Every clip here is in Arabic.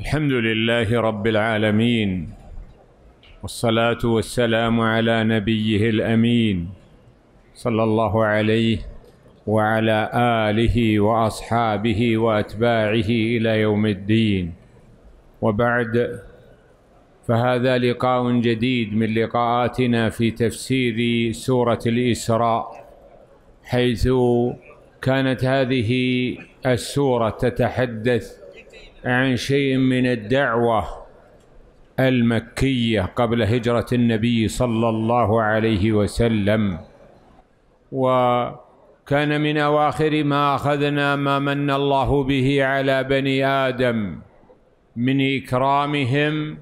الحمد لله رب العالمين والصلاه والسلام على نبيه الامين صلى الله عليه وعلى اله واصحابه واتباعه الى يوم الدين وبعد فهذا لقاء جديد من لقاءاتنا في تفسير سوره الاسراء حيث كانت هذه السوره تتحدث عن شيء من الدعوة المكية قبل هجرة النبي صلى الله عليه وسلم وكان من أواخر ما أخذنا ما من الله به على بني آدم من إكرامهم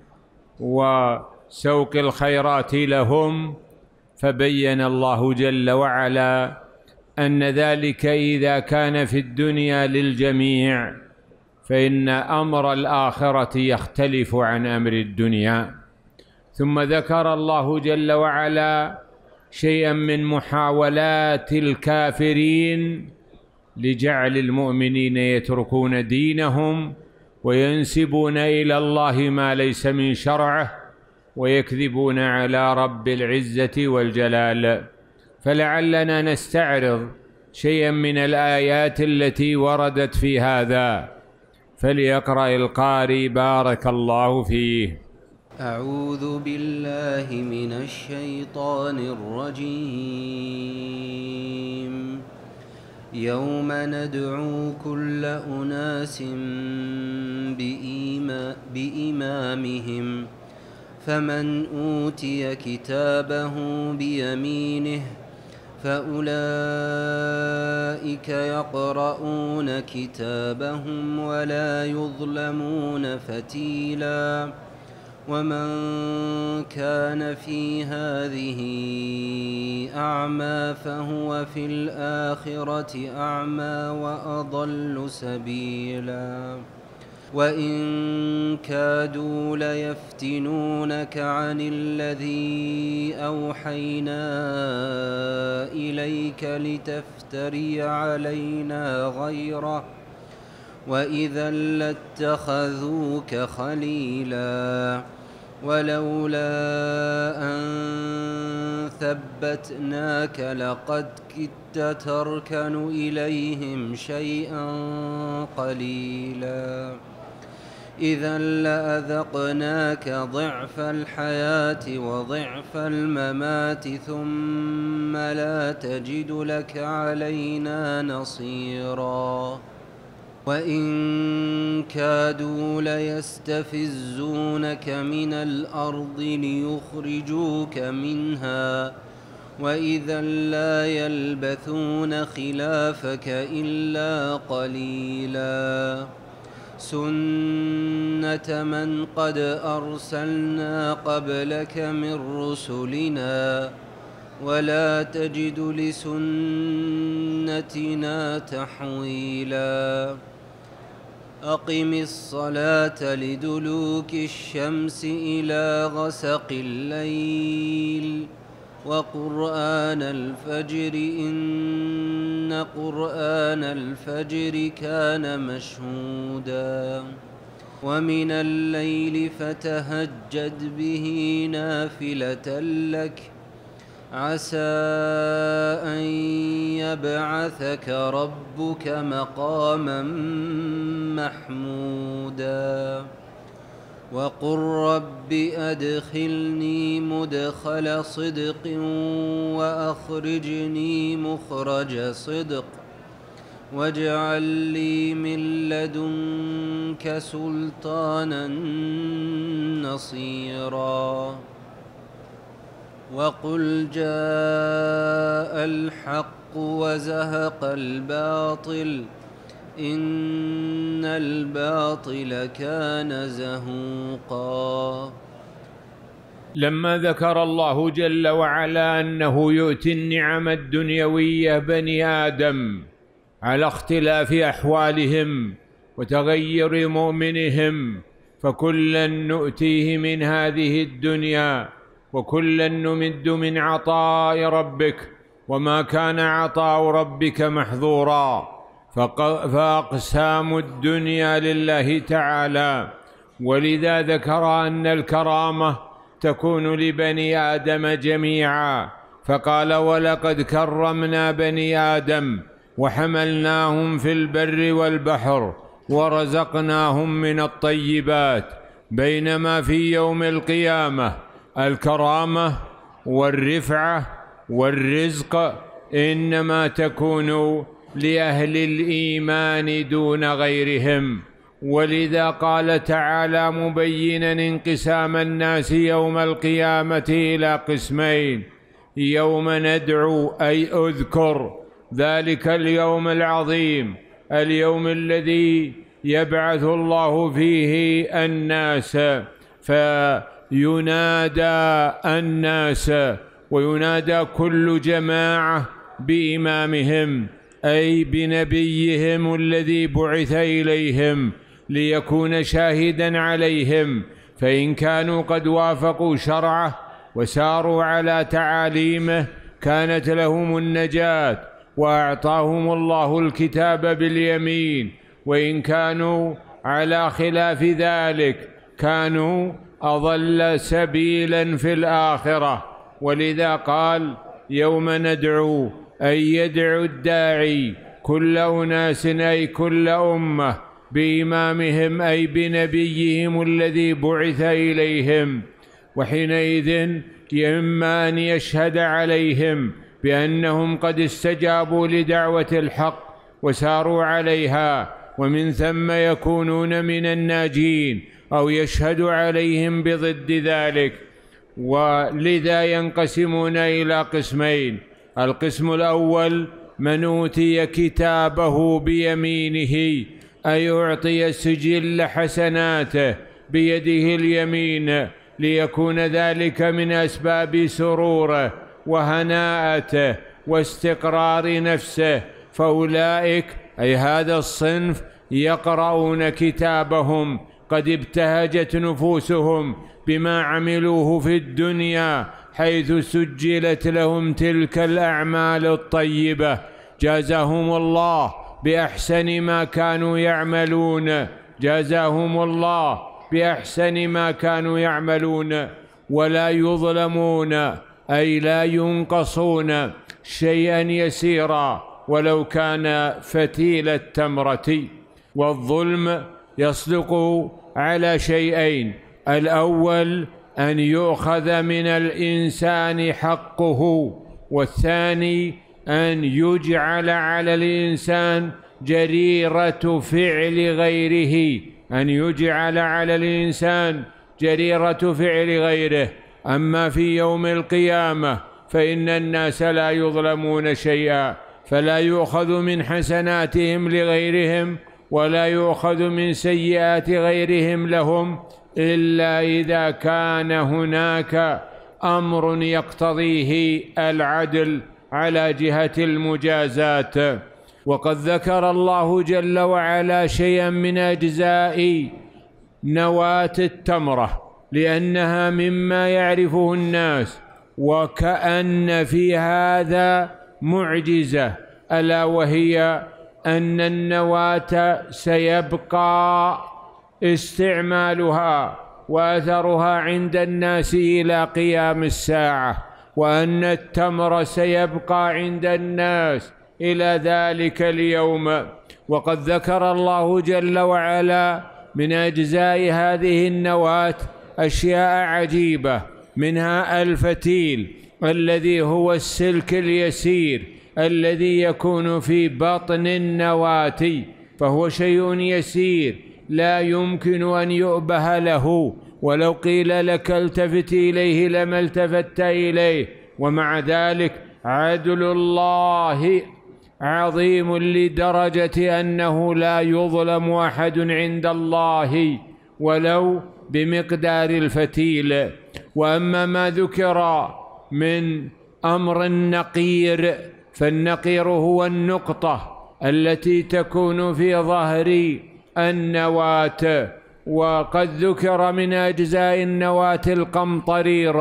وسوق الخيرات لهم فبين الله جل وعلا أن ذلك إذا كان في الدنيا للجميع فان امر الاخره يختلف عن امر الدنيا ثم ذكر الله جل وعلا شيئا من محاولات الكافرين لجعل المؤمنين يتركون دينهم وينسبون الى الله ما ليس من شرعه ويكذبون على رب العزه والجلال فلعلنا نستعرض شيئا من الايات التي وردت في هذا فليقرأ القارئ بارك الله فيه أعوذ بالله من الشيطان الرجيم يوم ندعو كل أناس بإيما بإمامهم فمن أوتي كتابه بيمينه فأولئك يقرؤون كتابهم ولا يظلمون فتيلا ومن كان في هذه أعمى فهو في الآخرة أعمى وأضل سبيلاً وإن كادوا ليفتنونك عن الذي أوحينا إليك لتفتري علينا غيره وإذا لاتخذوك خليلا ولولا أن ثبتناك لقد كدت تركن إليهم شيئا قليلا إذا لأذقناك ضعف الحياة وضعف الممات ثم لا تجد لك علينا نصيرا وإن كادوا ليستفزونك من الأرض ليخرجوك منها وإذا لا يلبثون خلافك إلا قليلاً سنة من قد أرسلنا قبلك من رسلنا ولا تجد لسنتنا تحويلا أقم الصلاة لدلوك الشمس إلى غسق الليل وقرآن الفجر إن قرآن الفجر كان مشهودا ومن الليل فتهجد به نافلة لك عسى أن يبعثك ربك مقاما محمودا وقل رب أدخلني مدخل صدق وأخرجني مخرج صدق واجعل لي من لدنك سلطانا نصيرا وقل جاء الحق وزهق الباطل إن الباطل كان زهوقا لما ذكر الله جل وعلا أنه يؤتي النعم الدنيوية بني آدم على اختلاف أحوالهم وتغير مؤمنهم فكلا نؤتيه من هذه الدنيا وكلا نمد من عطاء ربك وما كان عطاء ربك محظورا فأقسام الدنيا لله تعالى ولذا ذكر أن الكرامة تكون لبني آدم جميعا فقال ولقد كرمنا بني آدم وحملناهم في البر والبحر ورزقناهم من الطيبات بينما في يوم القيامة الكرامة والرفعة والرزق إنما تكون لاهل الايمان دون غيرهم ولذا قال تعالى مبينا انقسام الناس يوم القيامه الى قسمين يوم ندعو اي اذكر ذلك اليوم العظيم اليوم الذي يبعث الله فيه الناس فينادى الناس وينادى كل جماعه بامامهم أي بنبيهم الذي بعث إليهم ليكون شاهدا عليهم فإن كانوا قد وافقوا شرعه وساروا على تعاليمه كانت لهم النجاة وأعطاهم الله الكتاب باليمين وإن كانوا على خلاف ذلك كانوا أضل سبيلا في الآخرة ولذا قال يوم ندعو أن يدعو الداعي كل أناس أي كل أمة بإمامهم أي بنبيهم الذي بعث إليهم وحينئذ إما أن يشهد عليهم بأنهم قد استجابوا لدعوة الحق وساروا عليها ومن ثم يكونون من الناجين أو يشهد عليهم بضد ذلك ولذا ينقسمون إلى قسمين القسم الأول من أوتي كتابه بيمينه أي أعطي سجل حسناته بيده اليمين ليكون ذلك من أسباب سروره وهناءته واستقرار نفسه فأولئك أي هذا الصنف يقرؤون كتابهم قد ابتهجت نفوسهم بما عملوه في الدنيا حيث سجلت لهم تلك الأعمال الطيبة جازاهم الله بأحسن ما كانوا يعملون جازاهم الله بأحسن ما كانوا يعملون ولا يظلمون أي لا ينقصون شيئا يسيرا ولو كان فتيل التمرة والظلم يصدق على شيئين الأول أن يؤخذ من الإنسان حقه والثاني أن يجعل على الإنسان جريرة فعل غيره أن يجعل على الإنسان جريرة فعل غيره أما في يوم القيامة فإن الناس لا يظلمون شيئا فلا يؤخذ من حسناتهم لغيرهم ولا يؤخذ من سيئات غيرهم لهم إلا إذا كان هناك أمر يقتضيه العدل على جهة المجازات وقد ذكر الله جل وعلا شيئا من أجزاء نواة التمرة لأنها مما يعرفه الناس وكأن في هذا معجزة ألا وهي أن النواة سيبقى استعمالها واثرها عند الناس الى قيام الساعه وان التمر سيبقى عند الناس الى ذلك اليوم وقد ذكر الله جل وعلا من اجزاء هذه النواه اشياء عجيبه منها الفتيل الذي هو السلك اليسير الذي يكون في بطن النواه فهو شيء يسير لا يمكن أن يؤبه له ولو قيل لك التفت إليه لما التفت إليه ومع ذلك عدل الله عظيم لدرجة أنه لا يظلم أحد عند الله ولو بمقدار الفتيل وأما ما ذكر من أمر النقير فالنقير هو النقطة التي تكون في ظهر النواة وقد ذكر من أجزاء النواة القمطرير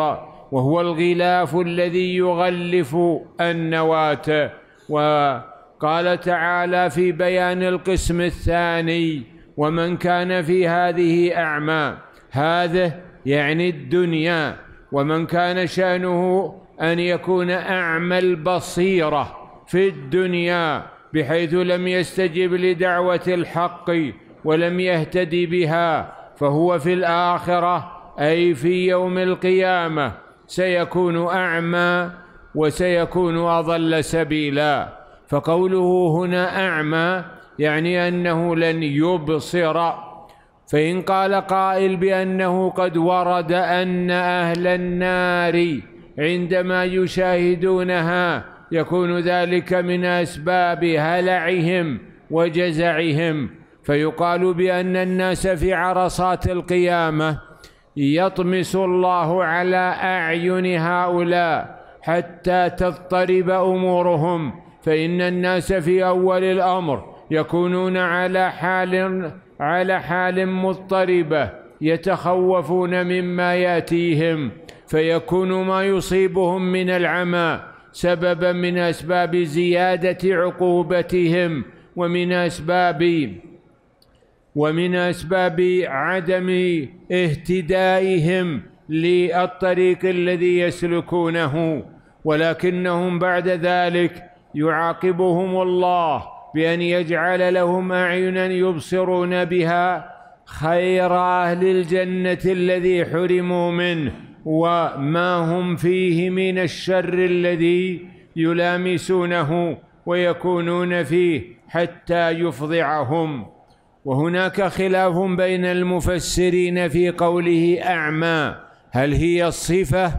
وهو الغلاف الذي يغلف النواة وقال تعالى في بيان القسم الثاني ومن كان في هذه أعمى هذا يعني الدنيا ومن كان شأنه أن يكون أعمى البصيرة في الدنيا بحيث لم يستجب لدعوة الحق ولم يهتد بها فهو في الآخرة أي في يوم القيامة سيكون أعمى وسيكون أضل سبيلا فقوله هنا أعمى يعني أنه لن يبصر فإن قال قائل بأنه قد ورد أن أهل النار عندما يشاهدونها يكون ذلك من أسباب هلعهم وجزعهم فيقال بأن الناس في عرصات القيامة يطمس الله على أعين هؤلاء حتى تضطرب أمورهم فإن الناس في أول الأمر يكونون على حال على حال مضطربة يتخوفون مما يأتيهم فيكون ما يصيبهم من العمى سببا من أسباب زيادة عقوبتهم ومن أسباب ومن أسباب عدم اهتدائهم للطريق الذي يسلكونه ولكنهم بعد ذلك يعاقبهم الله بأن يجعل لهم أعينا يبصرون بها خير أهل الجنة الذي حرموا منه وما هم فيه من الشر الذي يلامسونه ويكونون فيه حتى يفضعهم وهناك خلاف بين المفسرين في قوله أعمى هل هي الصفة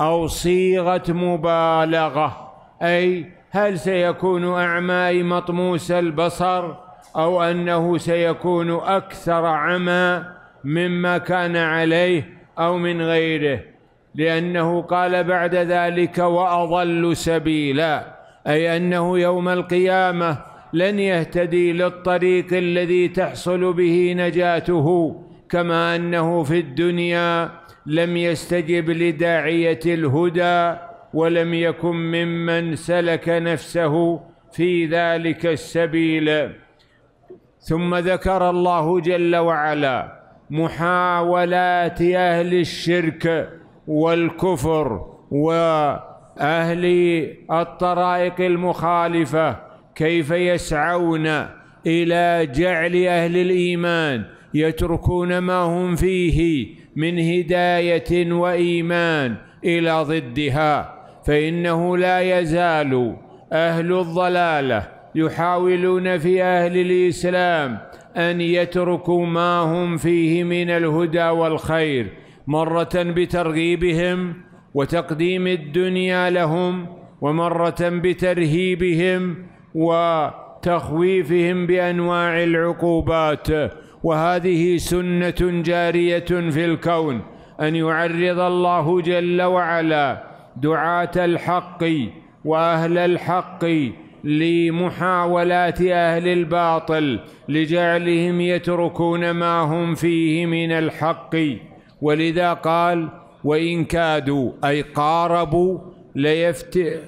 أو صيغة مبالغة أي هل سيكون أعمى مطموس البصر أو أنه سيكون أكثر عمى مما كان عليه أو من غيره لأنه قال بعد ذلك وأضل سبيلا أي أنه يوم القيامة لن يهتدي للطريق الذي تحصل به نجاته كما انه في الدنيا لم يستجب لداعيه الهدى ولم يكن ممن سلك نفسه في ذلك السبيل ثم ذكر الله جل وعلا محاولات اهل الشرك والكفر واهل الطرائق المخالفه كيف يسعون إلى جعل أهل الإيمان يتركون ما هم فيه من هداية وإيمان إلى ضدها فإنه لا يزال أهل الضلالة يحاولون في أهل الإسلام أن يتركوا ما هم فيه من الهدى والخير مرة بترغيبهم وتقديم الدنيا لهم ومرة بترهيبهم وتخويفهم بانواع العقوبات وهذه سنه جاريه في الكون ان يعرض الله جل وعلا دعاه الحق واهل الحق لمحاولات اهل الباطل لجعلهم يتركون ما هم فيه من الحق ولذا قال وان كادوا اي قاربوا ليفت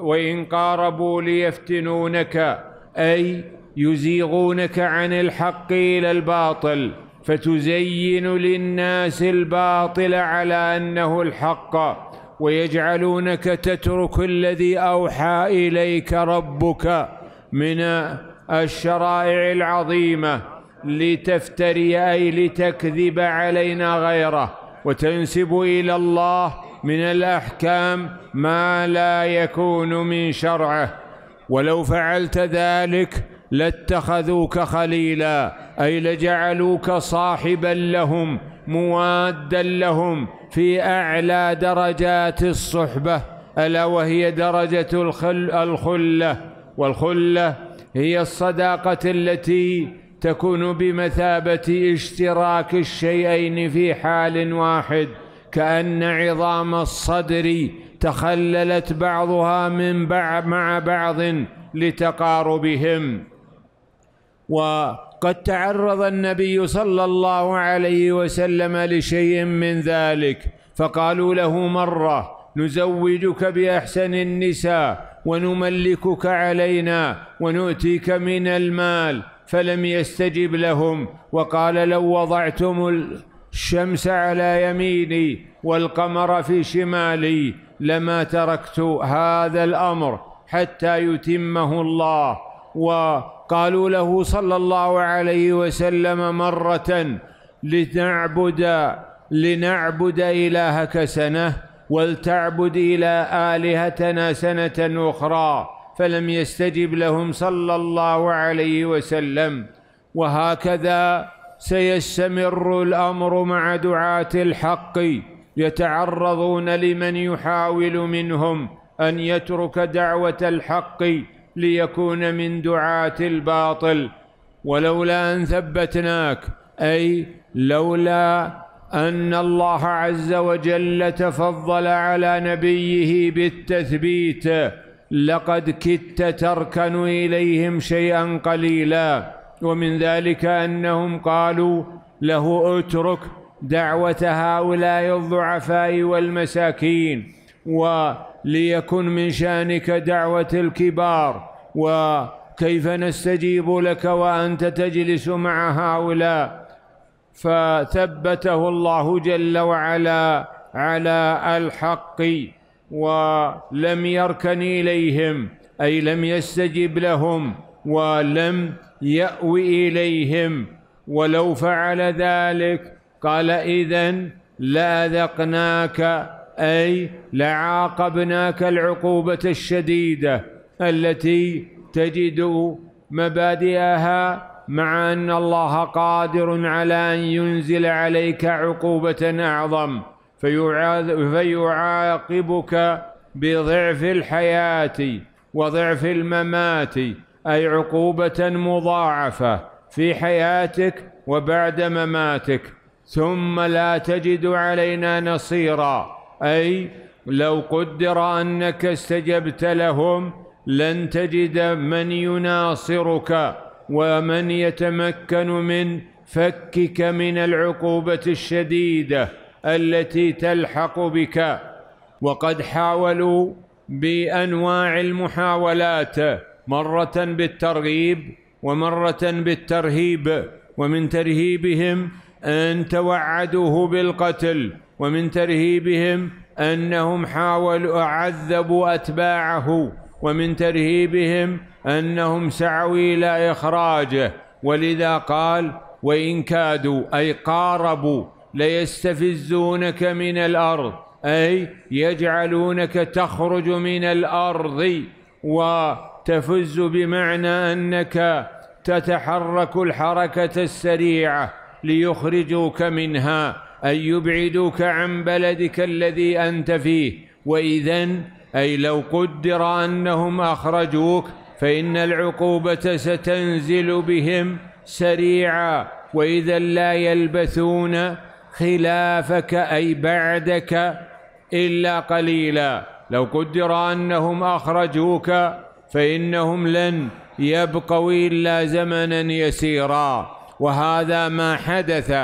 وإن قاربوا ليفتنونك أي يزيغونك عن الحق إلى الباطل فتزين للناس الباطل على أنه الحق ويجعلونك تترك الذي أوحى إليك ربك من الشرائع العظيمة لتفتري أي لتكذب علينا غيره وتنسب إلى الله من الأحكام ما لا يكون من شرعه ولو فعلت ذلك لاتخذوك خليلا أي لجعلوك صاحبا لهم موادا لهم في أعلى درجات الصحبة ألا وهي درجة الخل الخلة والخلة هي الصداقة التي تكون بمثابة اشتراك الشيئين في حال واحد كأن عظام الصدر تخللت بعضها من بعض مع بعض لتقاربهم وقد تعرض النبي صلى الله عليه وسلم لشيء من ذلك فقالوا له مره نزوجك باحسن النساء ونملكك علينا ونؤتيك من المال فلم يستجب لهم وقال لو وضعتم الشمس على يميني والقمر في شمالي لما تركت هذا الامر حتى يتمه الله وقالوا له صلى الله عليه وسلم مره لنعبد لنعبد الهك سنه ولتعبد الى الهتنا سنه اخرى فلم يستجب لهم صلى الله عليه وسلم وهكذا سيستمر الامر مع دعاه الحق يتعرضون لمن يحاول منهم ان يترك دعوه الحق ليكون من دعاه الباطل ولولا ان ثبتناك اي لولا ان الله عز وجل تفضل على نبيه بالتثبيت لقد كدت تركن اليهم شيئا قليلا ومن ذلك أنهم قالوا له اترك دعوة هؤلاء الضعفاء والمساكين وليكن من شأنك دعوة الكبار وكيف نستجيب لك وأنت تجلس مع هؤلاء فثبته الله جل وعلا على الحق ولم يركن إليهم أي لم يستجب لهم ولم يأو إليهم ولو فعل ذلك قال إذا لأذقناك أي لعاقبناك العقوبة الشديدة التي تجد مبادئها مع أن الله قادر على أن ينزل عليك عقوبة أعظم فيعاقبك بضعف الحياة وضعف الممات اي عقوبه مضاعفه في حياتك وبعد مماتك ثم لا تجد علينا نصيرا اي لو قدر انك استجبت لهم لن تجد من يناصرك ومن يتمكن من فكك من العقوبه الشديده التي تلحق بك وقد حاولوا بانواع المحاولات مرة بالترغيب ومرة بالترهيب ومن ترهيبهم أن توعدوه بالقتل ومن ترهيبهم أنهم حاولوا عذبوا أتباعه ومن ترهيبهم أنهم سعوا إلى إخراجه ولذا قال وإن كادوا أي قاربوا ليستفزونك من الأرض أي يجعلونك تخرج من الأرض و تفز بمعنى انك تتحرك الحركه السريعه ليخرجوك منها اي يبعدوك عن بلدك الذي انت فيه واذا اي لو قدر انهم اخرجوك فان العقوبه ستنزل بهم سريعا واذا لا يلبثون خلافك اي بعدك الا قليلا لو قدر انهم اخرجوك فإنهم لن يبقوا إلا زمنا يسيرا وهذا ما حدث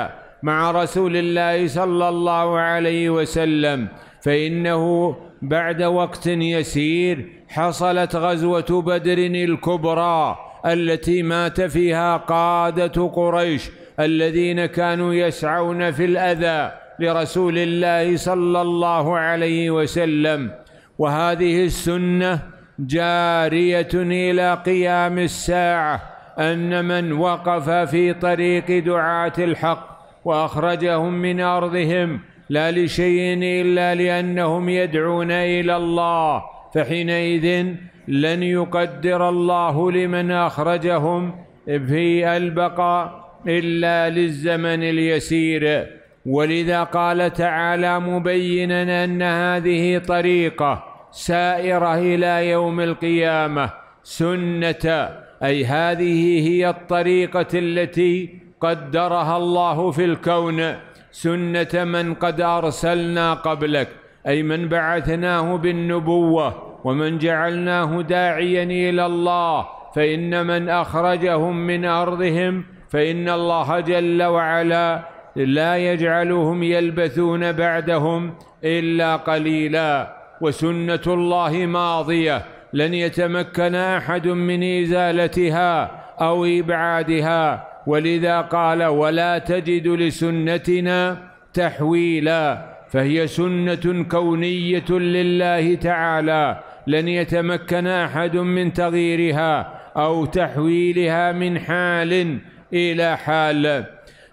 مع رسول الله صلى الله عليه وسلم فإنه بعد وقت يسير حصلت غزوة بدر الكبرى التي مات فيها قادة قريش الذين كانوا يسعون في الأذى لرسول الله صلى الله عليه وسلم وهذه السنة جاريه الى قيام الساعه ان من وقف في طريق دعاه الحق واخرجهم من ارضهم لا لشيء الا لانهم يدعون الى الله فحينئذ لن يقدر الله لمن اخرجهم في البقاء الا للزمن اليسير ولذا قال تعالى مبينا ان هذه طريقه سائرة إلى يوم القيامة سنة أي هذه هي الطريقة التي قدرها الله في الكون سنة من قد أرسلنا قبلك أي من بعثناه بالنبوة ومن جعلناه داعيا إلى الله فإن من أخرجهم من أرضهم فإن الله جل وعلا لا يجعلهم يلبثون بعدهم إلا قليلاً وسنة الله ماضية لن يتمكن أحد من إزالتها أو إبعادها ولذا قال ولا تجد لسنتنا تحويلا فهي سنة كونية لله تعالى لن يتمكن أحد من تغييرها أو تحويلها من حال إلى حال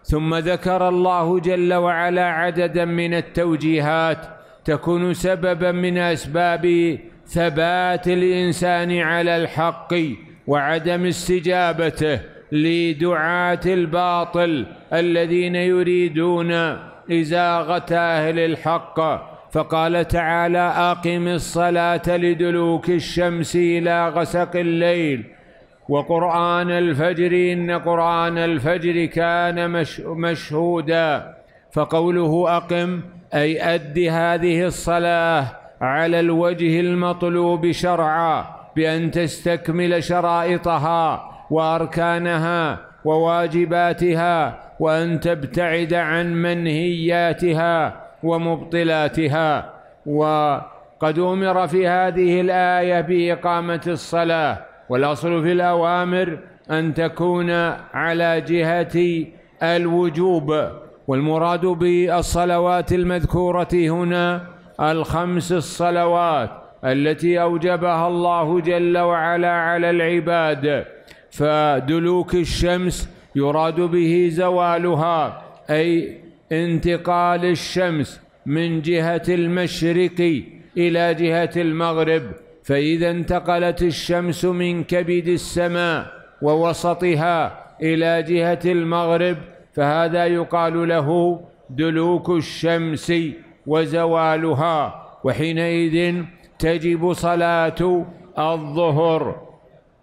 ثم ذكر الله جل وعلا عددا من التوجيهات تكون سببا من اسباب ثبات الانسان على الحق وعدم استجابته لدعاة الباطل الذين يريدون إزاغة أهل الحق فقال تعالى أقم الصلاة لدلوك الشمس إلى غسق الليل وقرآن الفجر إن قرآن الفجر كان مشهودا فقوله أقم أي أد هذه الصلاة على الوجه المطلوب شرعا بأن تستكمل شرائطها وأركانها وواجباتها وأن تبتعد عن منهياتها ومبطلاتها وقد أمر في هذه الآية بإقامة الصلاة والأصل في الأوامر أن تكون على جهة الوجوب والمراد بالصلوات المذكورة هنا الخمس الصلوات التي أوجبها الله جل وعلا على العباد فدلوك الشمس يراد به زوالها أي انتقال الشمس من جهة المشرق إلى جهة المغرب فإذا انتقلت الشمس من كبد السماء ووسطها إلى جهة المغرب فهذا يقال له دلوك الشمس وزوالها وحينئذ تجب صلاة الظهر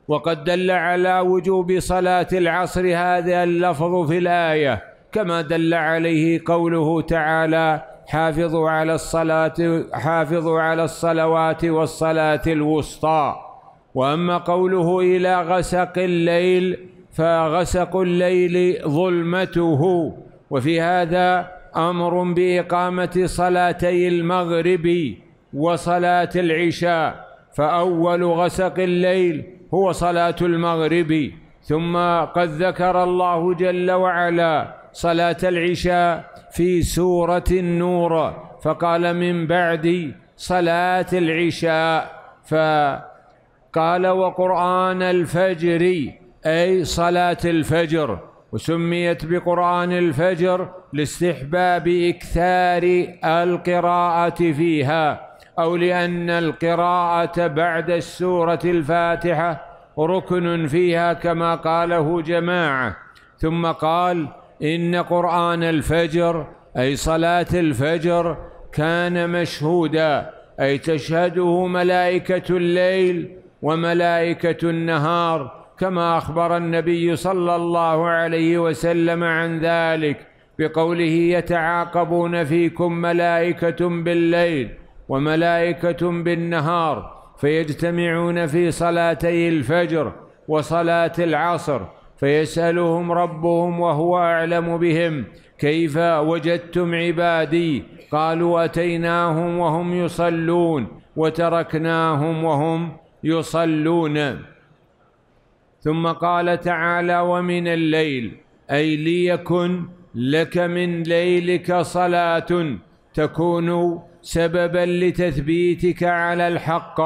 وقد دل على وجوب صلاة العصر هذا اللفظ في الآية كما دل عليه قوله تعالى حافظوا على الصلاة حافظوا على الصلوات والصلاة الوسطى وأما قوله إلى غسق الليل فغسق الليل ظلمته وفي هذا امر باقامه صلاتي المغرب وصلاه العشاء فاول غسق الليل هو صلاه المغرب ثم قد ذكر الله جل وعلا صلاه العشاء في سوره النور فقال من بعد صلاه العشاء فقال وقران الفجر أي صلاة الفجر وسميت بقرآن الفجر لاستحباب إكثار القراءة فيها أو لأن القراءة بعد السورة الفاتحة ركن فيها كما قاله جماعة ثم قال إن قرآن الفجر أي صلاة الفجر كان مشهودا أي تشهده ملائكة الليل وملائكة النهار كما أخبر النبي صلى الله عليه وسلم عن ذلك بقوله يتعاقبون فيكم ملائكة بالليل وملائكة بالنهار فيجتمعون في صلاتي الفجر وصلاة العصر فيسألهم ربهم وهو أعلم بهم كيف وجدتم عبادي قالوا أتيناهم وهم يصلون وتركناهم وهم يصلون ثم قال تعالى ومن الليل أي ليكن لك من ليلك صلاة تكون سببا لتثبيتك على الحق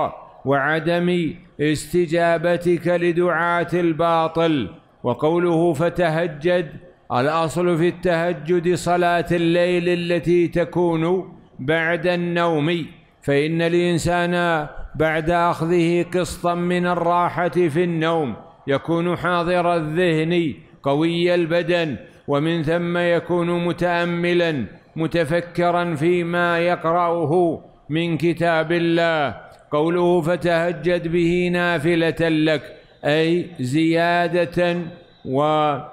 وعدم استجابتك لدعاة الباطل وقوله فتهجد الأصل في التهجد صلاة الليل التي تكون بعد النوم فإن الإنسان بعد أخذه قسطا من الراحة في النوم يكون حاضر الذهن قوي البدن ومن ثم يكون متاملا متفكرا فيما يقراه من كتاب الله قوله فتهجد به نافله لك اي زياده وامرا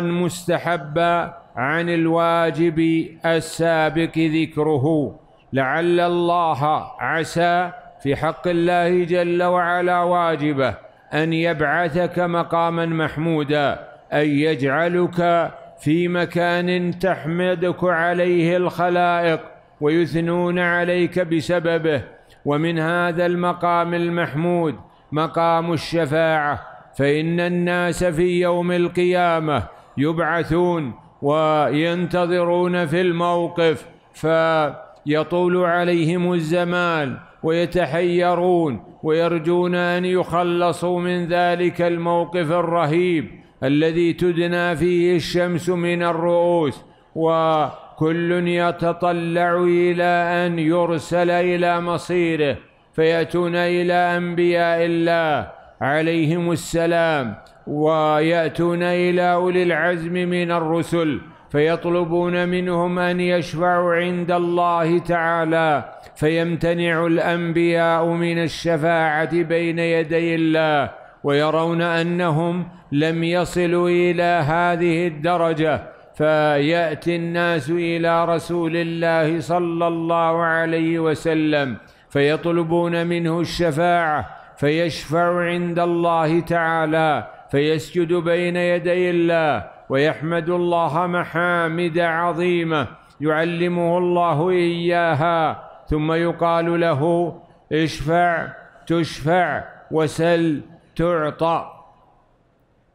مستحبا عن الواجب السابق ذكره لعل الله عسى في حق الله جل وعلا واجبه أن يبعثك مقاما محمودا أي يجعلك في مكان تحمدك عليه الخلائق ويثنون عليك بسببه ومن هذا المقام المحمود مقام الشفاعة فإن الناس في يوم القيامة يبعثون وينتظرون في الموقف فيطول عليهم الزمان ويتحيرون ويرجون ان يخلصوا من ذلك الموقف الرهيب الذي تدنى فيه الشمس من الرؤوس وكل يتطلع الى ان يرسل الى مصيره فياتون الى انبياء الله عليهم السلام وياتون الى اولي العزم من الرسل فيطلبون منهم ان يشفعوا عند الله تعالى فيمتنع الانبياء من الشفاعه بين يدي الله ويرون انهم لم يصلوا الى هذه الدرجه فياتي الناس الى رسول الله صلى الله عليه وسلم فيطلبون منه الشفاعه فيشفع عند الله تعالى فيسجد بين يدي الله ويحمد الله محامد عظيمه يعلمه الله اياها ثم يقال له اشفع تشفع وسل تعطى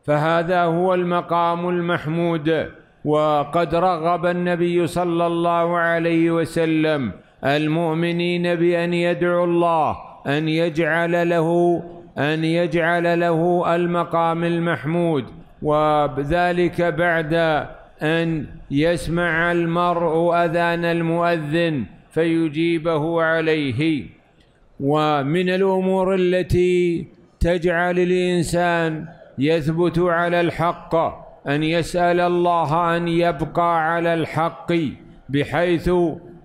فهذا هو المقام المحمود وقد رغب النبي صلى الله عليه وسلم المؤمنين بأن يدعو الله أن يجعل له أن يجعل له المقام المحمود وذلك بعد أن يسمع المرء أذان المؤذن فيجيبه عليه ومن الأمور التي تجعل الإنسان يثبت على الحق أن يسأل الله أن يبقى على الحق بحيث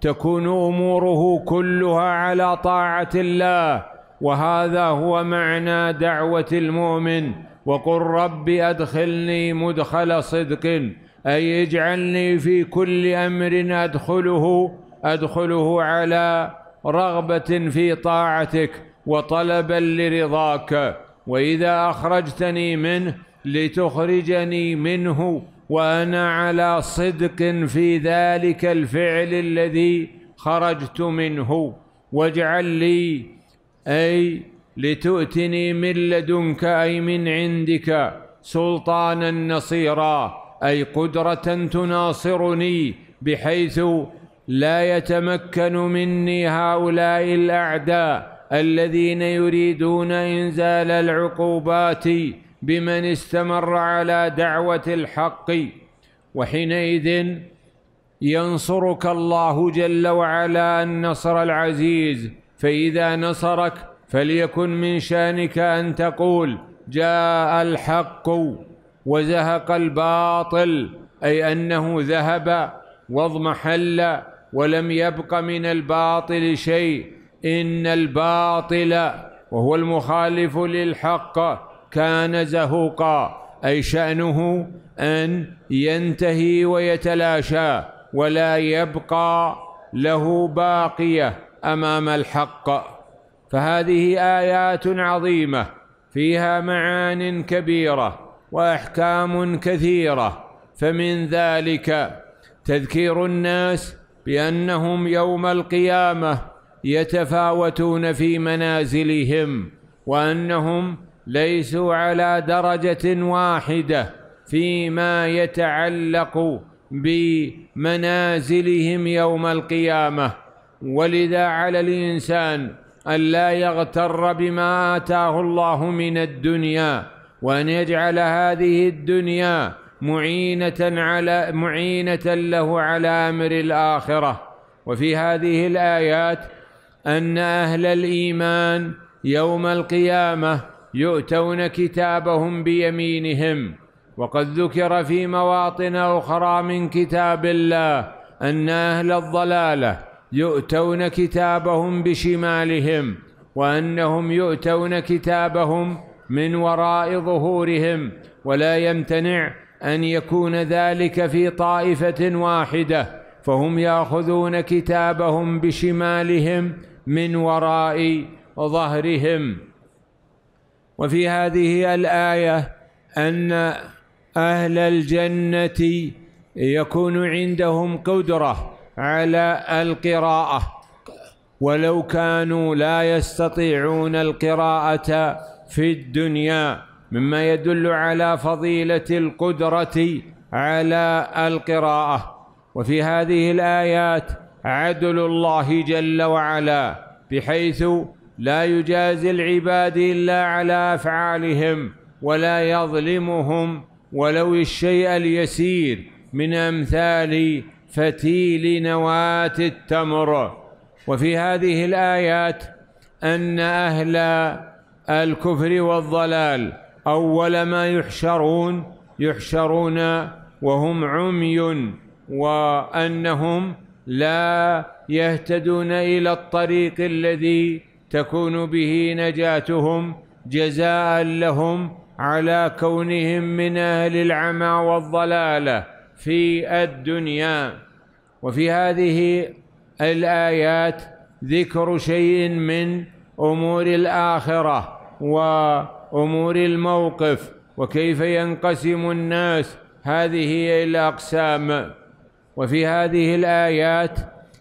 تكون أموره كلها على طاعة الله وهذا هو معنى دعوة المؤمن وقل رب أدخلني مدخل صدق أي اجعلني في كل أمر أدخله أدخله على رغبة في طاعتك وطلبا لرضاك وإذا أخرجتني منه لتخرجني منه وأنا على صدق في ذلك الفعل الذي خرجت منه واجعل لي أي لتؤتني من لدنك أي من عندك سلطانا نصيرا أي قدرة تناصرني بحيث لا يتمكن مني هؤلاء الأعداء الذين يريدون إنزال العقوبات بمن استمر على دعوة الحق وحينئذ ينصرك الله جل وعلا النصر العزيز فإذا نصرك فليكن من شانك ان تقول جاء الحق وزهق الباطل اي انه ذهب واضمحل ولم يبق من الباطل شيء ان الباطل وهو المخالف للحق كان زهوقا اي شانه ان ينتهي ويتلاشى ولا يبقى له باقيه امام الحق فهذه ايات عظيمه فيها معان كبيره واحكام كثيره فمن ذلك تذكير الناس بانهم يوم القيامه يتفاوتون في منازلهم وانهم ليسوا على درجه واحده فيما يتعلق بمنازلهم يوم القيامه ولذا على الانسان أن لا يغتر بما آتاه الله من الدنيا وأن يجعل هذه الدنيا معينة على معينة له على أمر الآخرة وفي هذه الآيات أن أهل الإيمان يوم القيامة يؤتون كتابهم بيمينهم وقد ذكر في مواطن أخرى من كتاب الله أن أهل الضلالة يؤتون كتابهم بشمالهم وانهم يؤتون كتابهم من وراء ظهورهم ولا يمتنع ان يكون ذلك في طائفه واحده فهم ياخذون كتابهم بشمالهم من وراء ظهرهم وفي هذه الايه ان اهل الجنه يكون عندهم قدره على القراءة ولو كانوا لا يستطيعون القراءة في الدنيا مما يدل على فضيلة القدرة على القراءة وفي هذه الآيات عدل الله جل وعلا بحيث لا يجازي العباد إلا على أفعالهم ولا يظلمهم ولو الشيء اليسير من أمثال فتيل نواة التمر وفي هذه الآيات أن أهل الكفر والضلال أول ما يحشرون يحشرون وهم عمي وأنهم لا يهتدون إلى الطريق الذي تكون به نجاتهم جزاء لهم على كونهم من أهل العمى والضلاله في الدنيا وفي هذه الآيات ذكر شيء من أمور الآخرة وأمور الموقف وكيف ينقسم الناس هذه الأقسام وفي هذه الآيات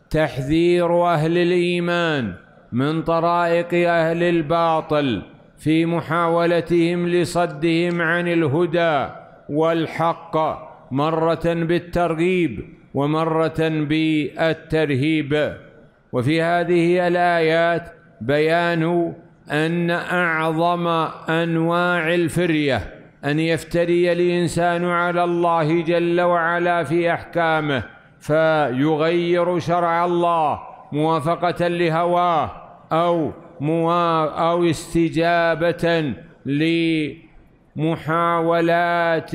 تحذير أهل الإيمان من طرائق أهل الباطل في محاولتهم لصدهم عن الهدى والحق مرة بالترغيب ومرة بالترهيب وفي هذه الآيات بيان أن أعظم أنواع الفرية أن يفتري الإنسان على الله جل وعلا في أحكامه فيغير شرع الله موافقة لهواه أو موا أو استجابة لمحاولات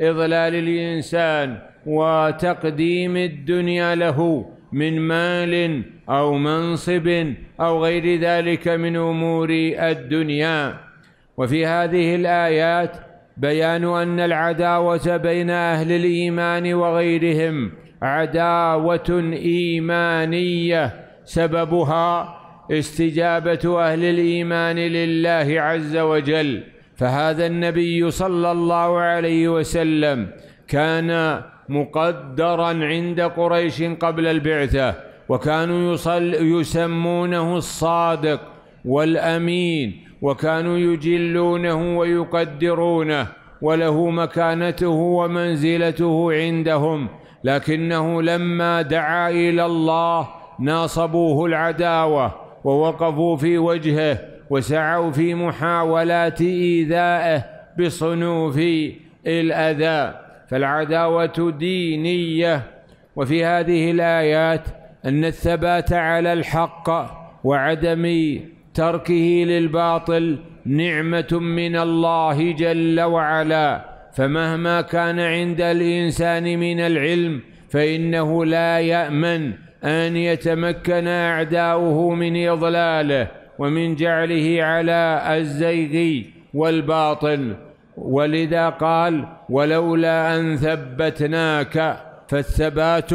إضلال الإنسان وتقديم الدنيا له من مال أو منصب أو غير ذلك من أمور الدنيا وفي هذه الآيات بيان أن العداوة بين أهل الإيمان وغيرهم عداوة إيمانية سببها استجابة أهل الإيمان لله عز وجل فهذا النبي صلى الله عليه وسلم كان مقدرا عند قريش قبل البعثة وكانوا يصل يسمونه الصادق والأمين وكانوا يجلونه ويقدرونه وله مكانته ومنزلته عندهم لكنه لما دعا إلى الله ناصبوه العداوة ووقفوا في وجهه وسعوا في محاولات إيذائه بصنوف الأذى فالعداوة دينية وفي هذه الآيات أن الثبات على الحق وعدم تركه للباطل نعمة من الله جل وعلا فمهما كان عند الإنسان من العلم فإنه لا يأمن أن يتمكن أعداؤه من إضلاله ومن جعله على الزيغ والباطل ولذا قال ولولا أن ثبتناك فالثبات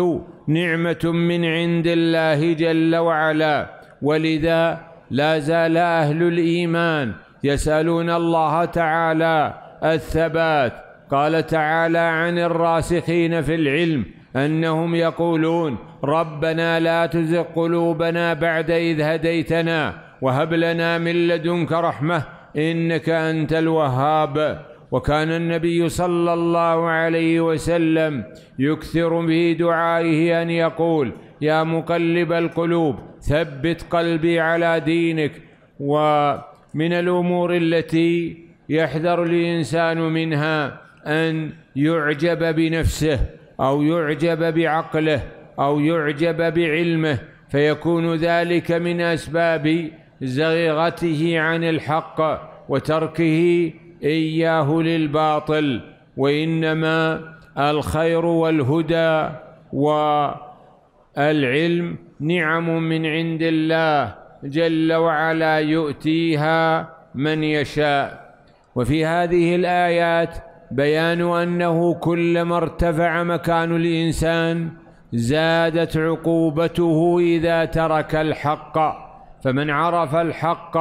نعمة من عند الله جل وعلا ولذا لا زال أهل الإيمان يسألون الله تعالى الثبات قال تعالى عن الراسخين في العلم أنهم يقولون ربنا لا تزغ قلوبنا بعد إذ هديتنا وهب لنا من لدنك رحمة إنك أنت الوهاب وكان النبي صلى الله عليه وسلم يكثر في دعائه أن يقول يا مقلب القلوب ثبت قلبي على دينك ومن الأمور التي يحذر الإنسان منها أن يعجب بنفسه أو يعجب بعقله أو يعجب بعلمه فيكون ذلك من أسباب زغيرته عن الحق وتركه إياه للباطل وإنما الخير والهدى والعلم نعم من عند الله جل وعلا يؤتيها من يشاء وفي هذه الآيات بيان أنه كلما ارتفع مكان الإنسان زادت عقوبته إذا ترك الحق فمن عرف الحق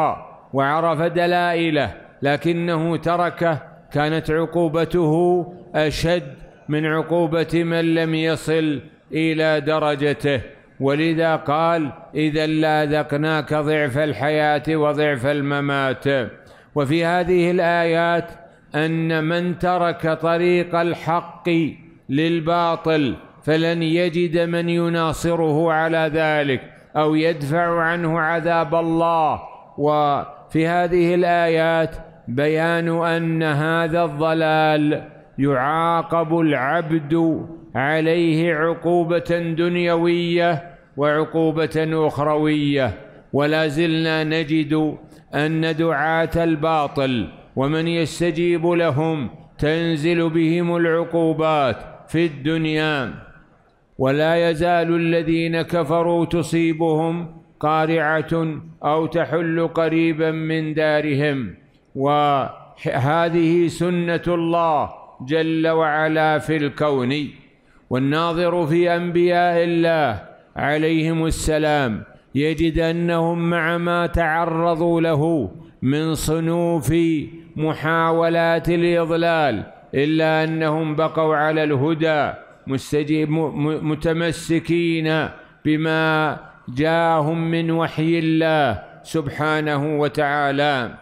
وعرف دلائله لكنه تركه كانت عقوبته اشد من عقوبه من لم يصل الى درجته ولذا قال اذا لاذقناك ضعف الحياه وضعف الممات وفي هذه الايات ان من ترك طريق الحق للباطل فلن يجد من يناصره على ذلك أو يدفع عنه عذاب الله وفي هذه الآيات بيان أن هذا الضلال يعاقب العبد عليه عقوبة دنيوية وعقوبة أخروية ولا زلنا نجد أن دعاة الباطل ومن يستجيب لهم تنزل بهم العقوبات في الدنيا ولا يزال الذين كفروا تصيبهم قارعة أو تحل قريبا من دارهم وهذه سنة الله جل وعلا في الكون والناظر في أنبياء الله عليهم السلام يجد أنهم مع ما تعرضوا له من صنوف محاولات الإضلال إلا أنهم بقوا على الهدى مستجيب متمسكين بما جاءهم من وحي الله سبحانه وتعالى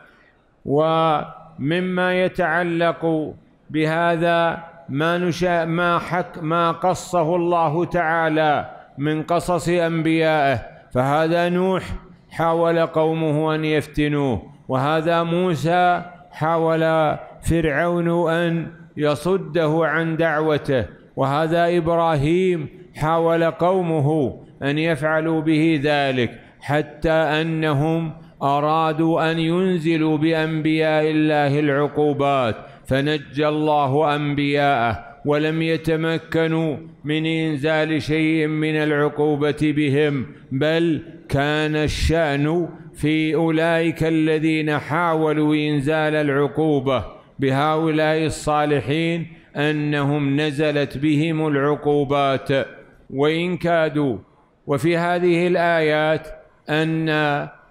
ومما يتعلق بهذا ما نشاء ما حك ما قصه الله تعالى من قصص انبيائه فهذا نوح حاول قومه ان يفتنوه وهذا موسى حاول فرعون ان يصده عن دعوته وهذا إبراهيم حاول قومه أن يفعلوا به ذلك حتى أنهم أرادوا أن ينزلوا بأنبياء الله العقوبات فنجى الله أنبياءه ولم يتمكنوا من إنزال شيء من العقوبة بهم بل كان الشأن في أولئك الذين حاولوا إنزال العقوبة بهؤلاء الصالحين أنهم نزلت بهم العقوبات وإن كادوا وفي هذه الآيات أن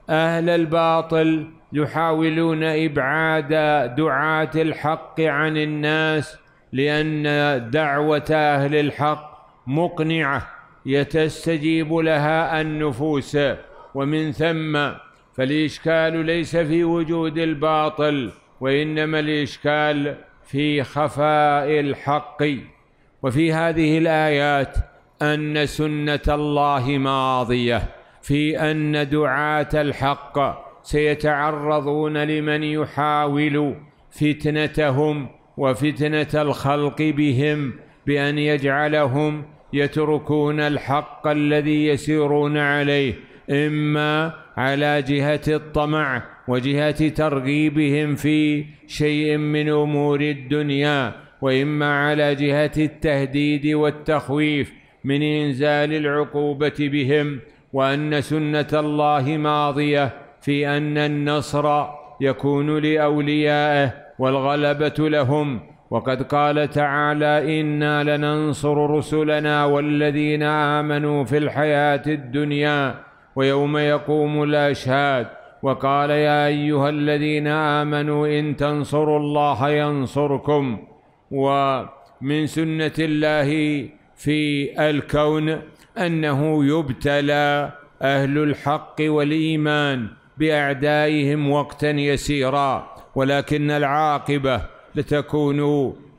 أهل الباطل يحاولون إبعاد دعاة الحق عن الناس لأن دعوة أهل الحق مقنعة يتستجيب لها النفوس ومن ثم فالإشكال ليس في وجود الباطل وإنما الإشكال في خفاء الحق وفي هذه الآيات أن سنة الله ماضية في أن دعاة الحق سيتعرضون لمن يحاول فتنتهم وفتنة الخلق بهم بأن يجعلهم يتركون الحق الذي يسيرون عليه إما على جهة الطمع وجهة ترغيبهم في شيء من أمور الدنيا وإما على جهة التهديد والتخويف من إنزال العقوبة بهم وأن سنة الله ماضية في أن النصر يكون لأوليائه والغلبة لهم وقد قال تعالى إنا لننصر رسلنا والذين آمنوا في الحياة الدنيا ويوم يقوم الأشهاد وقال يا أيها الذين آمنوا إن تنصروا الله ينصركم ومن سنة الله في الكون أنه يبتلى أهل الحق والإيمان بأعدائهم وقتا يسيرا ولكن العاقبة لتكون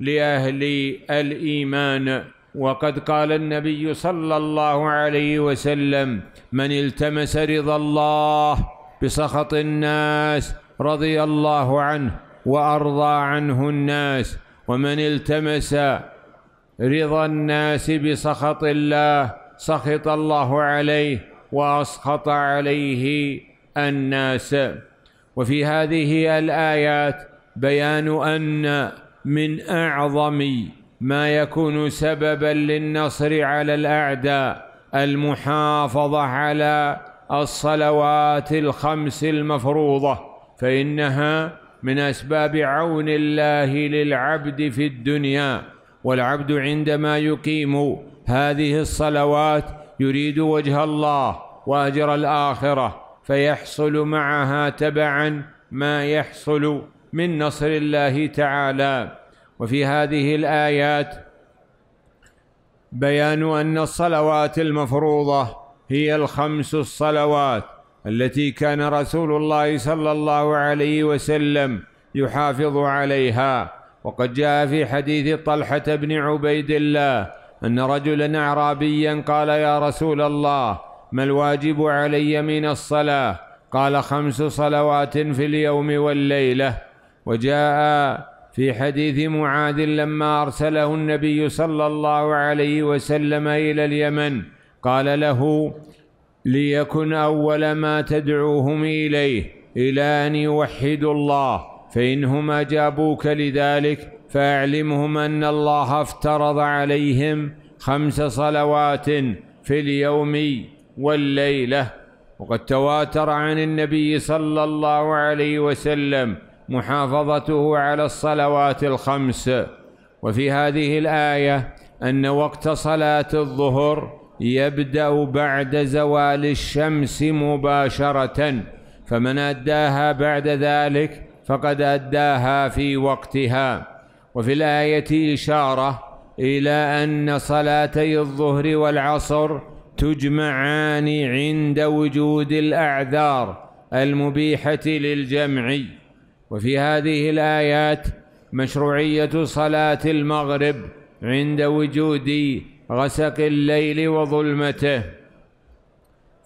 لأهل الإيمان وقد قال النبي صلى الله عليه وسلم من التمس رضا الله بسخط الناس رضي الله عنه وأرضى عنه الناس ومن التمس رضا الناس بسخط الله سخط الله عليه وأسخط عليه الناس وفي هذه الآيات بيان أن من أعظم ما يكون سببا للنصر على الأعداء المحافظة على الصلوات الخمس المفروضه فانها من اسباب عون الله للعبد في الدنيا والعبد عندما يقيم هذه الصلوات يريد وجه الله واجر الاخره فيحصل معها تبعا ما يحصل من نصر الله تعالى وفي هذه الايات بيان ان الصلوات المفروضه هي الخمس الصلوات التي كان رسول الله صلى الله عليه وسلم يحافظ عليها وقد جاء في حديث طلحة بن عبيد الله أن رجلا أعرابيا قال يا رسول الله ما الواجب علي من الصلاة قال خمس صلوات في اليوم والليلة وجاء في حديث معاذ لما أرسله النبي صلى الله عليه وسلم إلى اليمن قال له ليكن أول ما تدعوهم إليه إلى أن يوحدوا الله فإنهم أجابوك لذلك فأعلمهم أن الله افترض عليهم خمس صلوات في اليوم والليلة وقد تواتر عن النبي صلى الله عليه وسلم محافظته على الصلوات الخمس وفي هذه الآية أن وقت صلاة الظهر يبدأ بعد زوال الشمس مباشرة فمن أداها بعد ذلك فقد أداها في وقتها وفي الآية إشارة إلى أن صلاتي الظهر والعصر تجمعان عند وجود الأعذار المبيحة للجمع وفي هذه الآيات مشروعية صلاة المغرب عند وجود غسق الليل وظلمته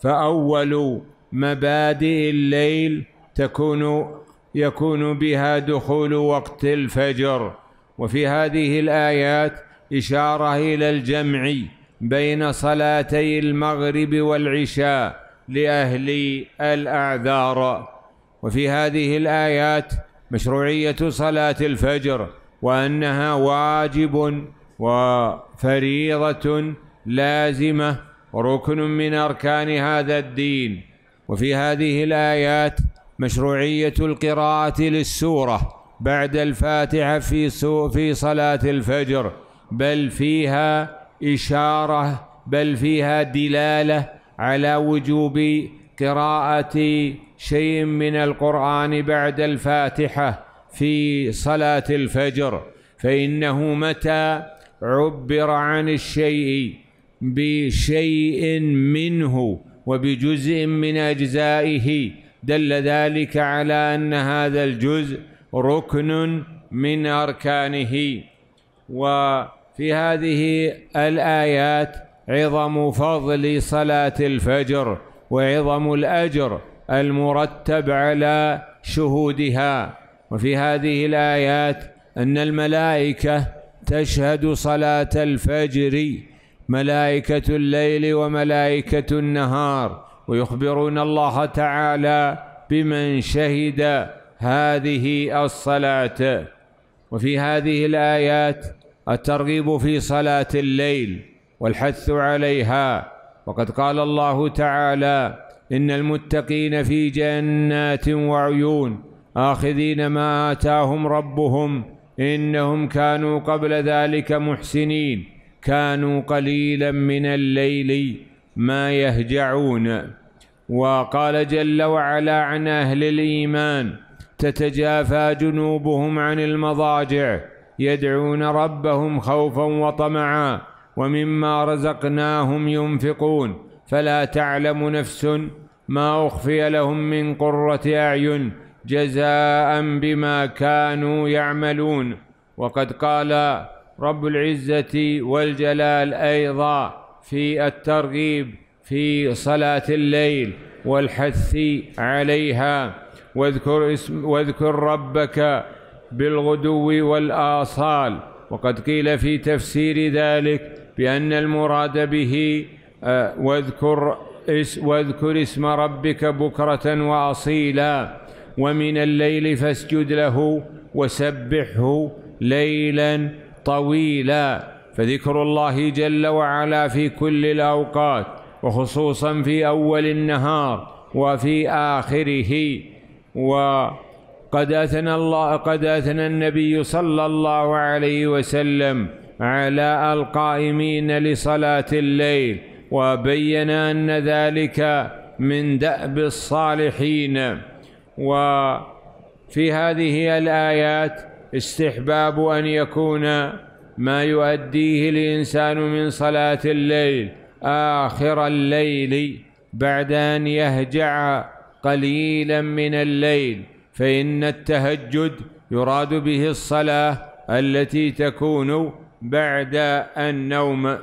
فأول مبادئ الليل تكون يكون بها دخول وقت الفجر وفي هذه الآيات إشارة إلى الجمع بين صلاتي المغرب والعشاء لأهل الأعذار وفي هذه الآيات مشروعية صلاة الفجر وأنها واجب وفريضة لازمة ركن من أركان هذا الدين وفي هذه الآيات مشروعية القراءة للسورة بعد الفاتحة في في صلاة الفجر بل فيها إشارة بل فيها دلالة على وجوب قراءة شيء من القرآن بعد الفاتحة في صلاة الفجر فإنه متى عبر عن الشيء بشيء منه وبجزء من أجزائه دل ذلك على أن هذا الجزء ركن من أركانه وفي هذه الآيات عظم فضل صلاة الفجر وعظم الأجر المرتب على شهودها وفي هذه الآيات أن الملائكة تشهد صلاة الفجر ملائكة الليل وملائكة النهار ويخبرون الله تعالى بمن شهد هذه الصلاة وفي هذه الآيات الترغيب في صلاة الليل والحث عليها وقد قال الله تعالى إن المتقين في جنات وعيون آخذين ما آتاهم ربهم إنهم كانوا قبل ذلك محسنين كانوا قليلا من الليل ما يهجعون وقال جل وعلا عن أهل الإيمان تتجافى جنوبهم عن المضاجع يدعون ربهم خوفا وطمعا ومما رزقناهم ينفقون فلا تعلم نفس ما أخفي لهم من قرة أعين جزاء بما كانوا يعملون وقد قال رب العزة والجلال أيضا في الترغيب في صلاة الليل والحث عليها واذكر اسم واذكر ربك بالغدو والآصال وقد قيل في تفسير ذلك بأن المراد به آه، واذكر واذكر اسم ربك بكرة وأصيلا ومن الليل فاسجد له وسبحه ليلا طويلا فذكر الله جل وعلا في كل الاوقات وخصوصا في اول النهار وفي اخره وقد اثنى الله قد اثنى النبي صلى الله عليه وسلم على القائمين لصلاه الليل وبين ان ذلك من دأب الصالحين وفي هذه الآيات استحباب أن يكون ما يؤديه الإنسان من صلاة الليل آخر الليل بعد أن يهجع قليلا من الليل فإن التهجد يراد به الصلاة التي تكون بعد النوم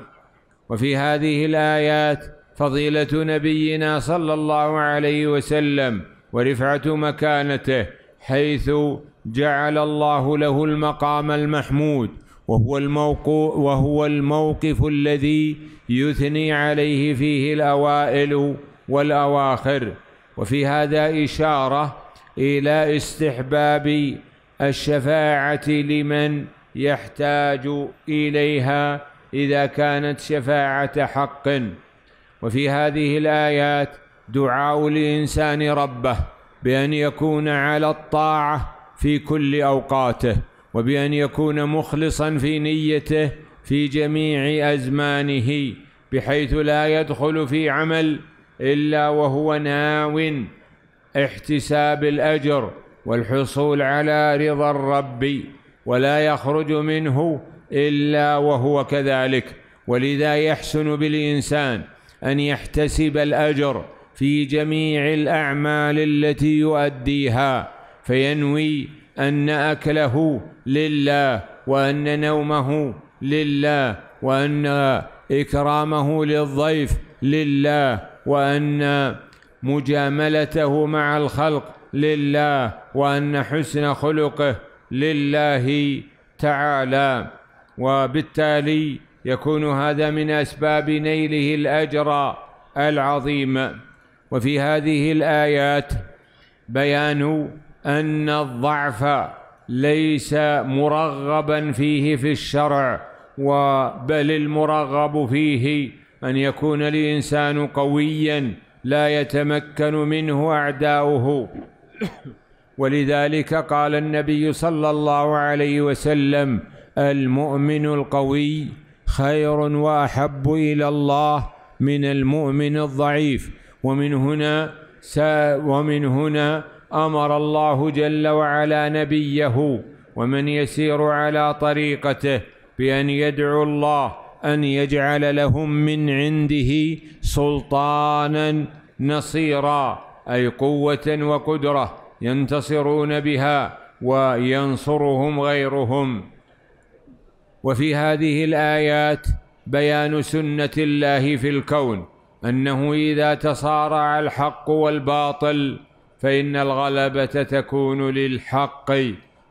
وفي هذه الآيات فضيلة نبينا صلى الله عليه وسلم ورفعة مكانته حيث جعل الله له المقام المحمود وهو الموقو وهو الموقف الذي يثني عليه فيه الأوائل والأواخر وفي هذا إشارة إلى استحباب الشفاعة لمن يحتاج إليها إذا كانت شفاعة حق وفي هذه الآيات دعاء الانسان ربه بان يكون على الطاعه في كل اوقاته وبان يكون مخلصا في نيته في جميع ازمانه بحيث لا يدخل في عمل الا وهو ناو احتساب الاجر والحصول على رضا الرب ولا يخرج منه الا وهو كذلك ولذا يحسن بالانسان ان يحتسب الاجر في جميع الأعمال التي يؤديها فينوي أن أكله لله وأن نومه لله وأن إكرامه للضيف لله وأن مجاملته مع الخلق لله وأن حسن خلقه لله تعالى وبالتالي يكون هذا من أسباب نيله الأجر العظيم وفي هذه الآيات بيان أن الضعف ليس مرغبا فيه في الشرع وبل المرغب فيه أن يكون الإنسان قويا لا يتمكن منه أعداؤه ولذلك قال النبي صلى الله عليه وسلم المؤمن القوي خير وأحب إلى الله من المؤمن الضعيف ومن هنا ومن هنا امر الله جل وعلا نبيه ومن يسير على طريقته بان يدعو الله ان يجعل لهم من عنده سلطانا نصيرا اي قوه وقدره ينتصرون بها وينصرهم غيرهم وفي هذه الايات بيان سنه الله في الكون انه اذا تصارع الحق والباطل فان الغلبه تكون للحق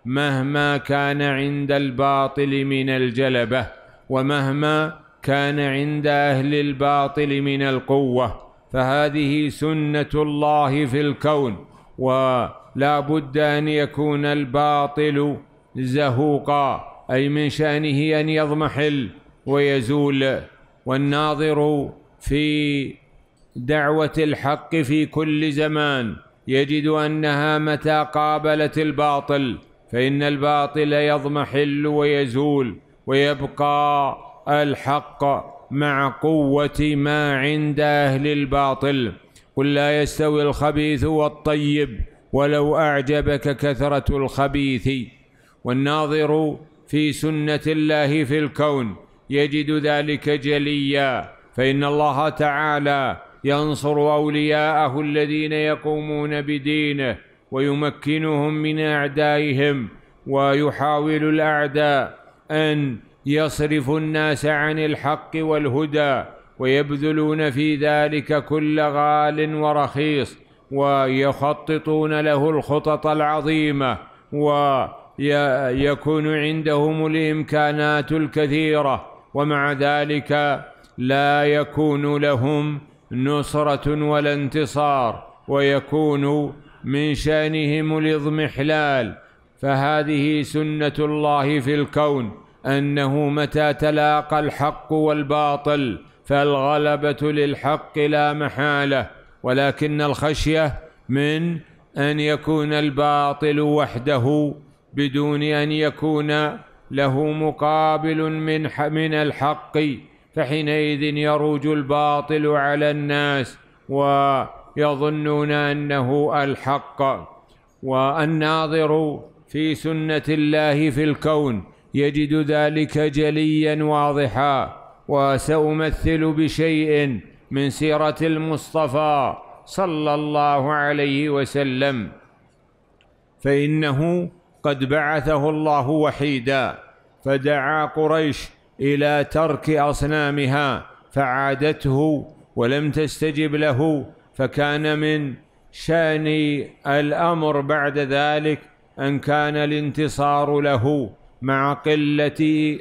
مهما كان عند الباطل من الجلبه ومهما كان عند اهل الباطل من القوه فهذه سنه الله في الكون ولا بد ان يكون الباطل زهوقا اي من شانه ان يضمحل ويزول والناظر في دعوة الحق في كل زمان يجد أنها متى قابلت الباطل فإن الباطل يضمحل ويزول ويبقى الحق مع قوة ما عند أهل الباطل قل لا يستوي الخبيث والطيب ولو أعجبك كثرة الخبيث والناظر في سنة الله في الكون يجد ذلك جليا فان الله تعالى ينصر اولياءه الذين يقومون بدينه ويمكنهم من اعدائهم ويحاول الاعداء ان يصرفوا الناس عن الحق والهدى ويبذلون في ذلك كل غال ورخيص ويخططون له الخطط العظيمه ويكون عندهم الامكانات الكثيره ومع ذلك لا يكون لهم نصرة ولا انتصار ويكون من شأنهم الاضمحلال فهذه سنة الله في الكون أنه متى تلاقى الحق والباطل فالغلبة للحق لا محالة ولكن الخشية من أن يكون الباطل وحده بدون أن يكون له مقابل من من الحق فحينئذ يروج الباطل على الناس ويظنون انه الحق والناظر في سنه الله في الكون يجد ذلك جليا واضحا وسامثل بشيء من سيره المصطفى صلى الله عليه وسلم فانه قد بعثه الله وحيدا فدعا قريش الى ترك اصنامها فعادته ولم تستجب له فكان من شان الامر بعد ذلك ان كان الانتصار له مع قله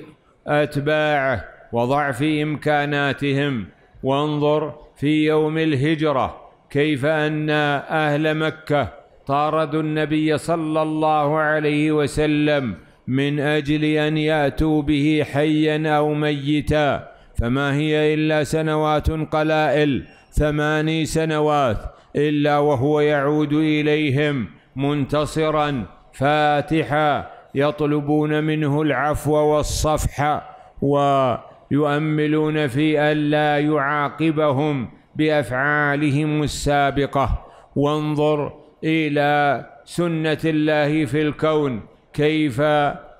اتباعه وضعف امكاناتهم وانظر في يوم الهجره كيف ان اهل مكه طاردوا النبي صلى الله عليه وسلم من أجل أن يأتوا به حيا أو ميتا فما هي إلا سنوات قلائل ثماني سنوات إلا وهو يعود إليهم منتصرا فاتحا يطلبون منه العفو والصفح ويؤملون في ألا يعاقبهم بأفعالهم السابقة وانظر إلى سنة الله في الكون كيف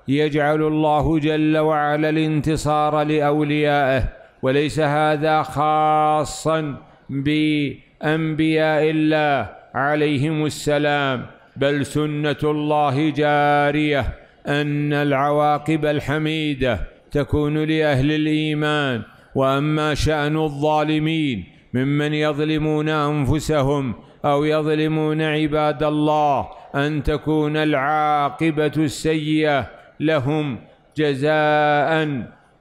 يجعل الله جل وعلا الانتصار لاوليائه وليس هذا خاصا بانبياء الله عليهم السلام بل سنه الله جاريه ان العواقب الحميده تكون لاهل الايمان واما شان الظالمين ممن يظلمون انفسهم او يظلمون عباد الله أن تكون العاقبة السيئة لهم جزاء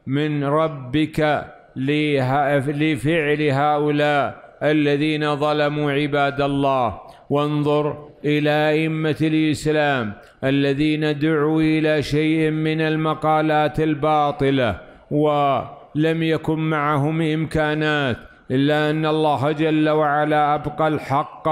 من ربك لفعل هؤلاء الذين ظلموا عباد الله وانظر إلى أئمة الإسلام الذين دعوا إلى شيء من المقالات الباطلة ولم يكن معهم إمكانات إلا أن الله جل وعلا أبقى الحق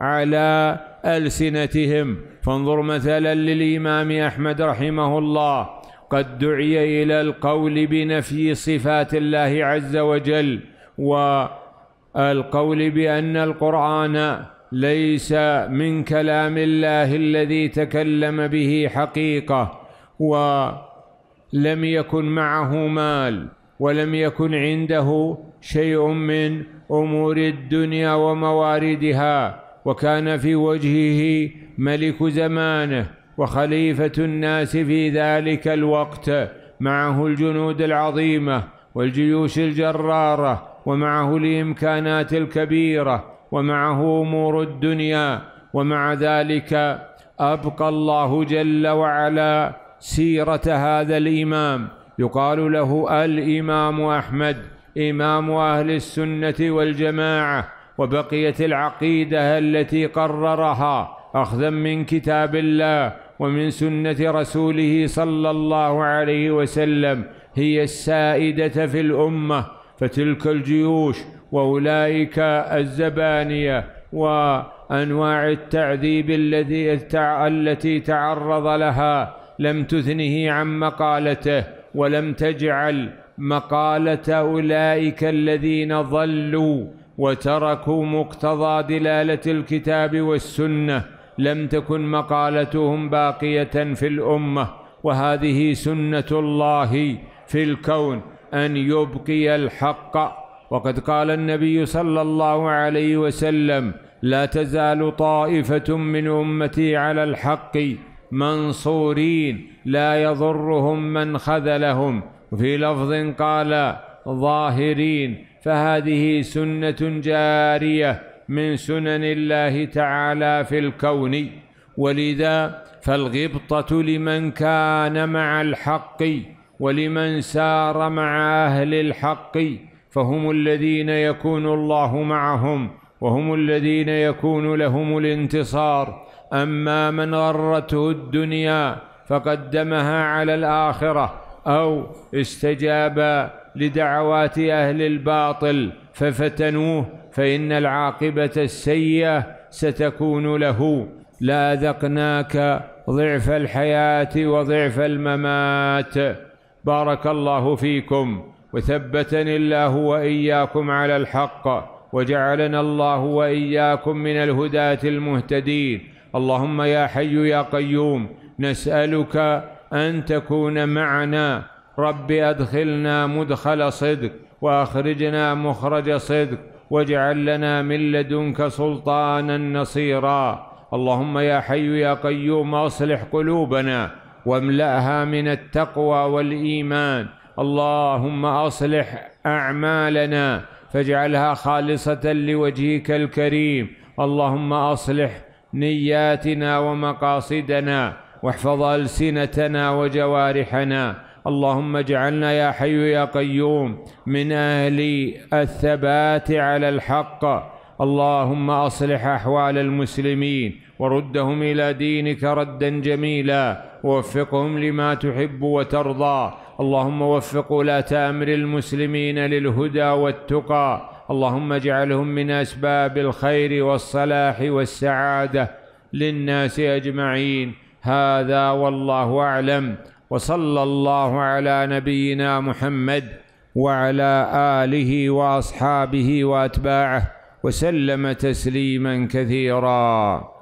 على ألسنتهم فانظر مثلا للإمام أحمد رحمه الله قد دعي إلى القول بنفي صفات الله عز وجل والقول بأن القرآن ليس من كلام الله الذي تكلم به حقيقة ولم يكن معه مال ولم يكن عنده شيء من امور الدنيا ومواردها وكان في وجهه ملك زمانه وخليفة الناس في ذلك الوقت معه الجنود العظيمة والجيوش الجرارة ومعه الإمكانات الكبيرة ومعه أمور الدنيا ومع ذلك أبقى الله جل وعلا سيرة هذا الإمام يقال له الإمام أحمد إمام أهل السنة والجماعة وبقيت العقيدة التي قررها أخذا من كتاب الله ومن سنة رسوله صلى الله عليه وسلم هي السائدة في الأمة فتلك الجيوش وأولئك الزبانية وأنواع التعذيب الذي التي تعرض لها لم تثنه عن مقالته ولم تجعل مقالة أولئك الذين ضلوا وتركوا مقتضى دلاله الكتاب والسنه لم تكن مقالتهم باقيه في الامه وهذه سنه الله في الكون ان يبقي الحق وقد قال النبي صلى الله عليه وسلم لا تزال طائفه من امتي على الحق منصورين لا يضرهم من خذلهم وفي لفظ قال ظاهرين فهذه سنة جارية من سنن الله تعالى في الكون ولذا فالغبطة لمن كان مع الحق ولمن سار مع أهل الحق فهم الذين يكون الله معهم وهم الذين يكون لهم الانتصار أما من غرته الدنيا فقدمها على الآخرة أو استجاب لدعوات أهل الباطل ففتنوه فإن العاقبة السيئة ستكون له لا ذقناك ضعف الحياة وضعف الممات بارك الله فيكم وثبتني الله وإياكم على الحق وجعلنا الله وإياكم من الهداة المهتدين اللهم يا حي يا قيوم نسألك أن تكون معنا رب أدخلنا مدخل صدق وأخرجنا مخرج صدق واجعل لنا من لدنك سلطانا نصيرا اللهم يا حي يا قيوم أصلح قلوبنا واملأها من التقوى والإيمان اللهم أصلح أعمالنا فاجعلها خالصة لوجهك الكريم اللهم أصلح نياتنا ومقاصدنا واحفظ ألسنتنا وجوارحنا اللهم اجعلنا يا حي يا قيوم من أهل الثبات على الحق اللهم أصلح أحوال المسلمين وردهم إلى دينك ردا جميلا ووفقهم لما تحب وترضى اللهم وفق ولاة أمر المسلمين للهدى والتقى اللهم اجعلهم من أسباب الخير والصلاح والسعادة للناس أجمعين هذا والله أعلم وصلى الله على نبينا محمد وعلى آله وأصحابه وأتباعه وسلم تسليما كثيرا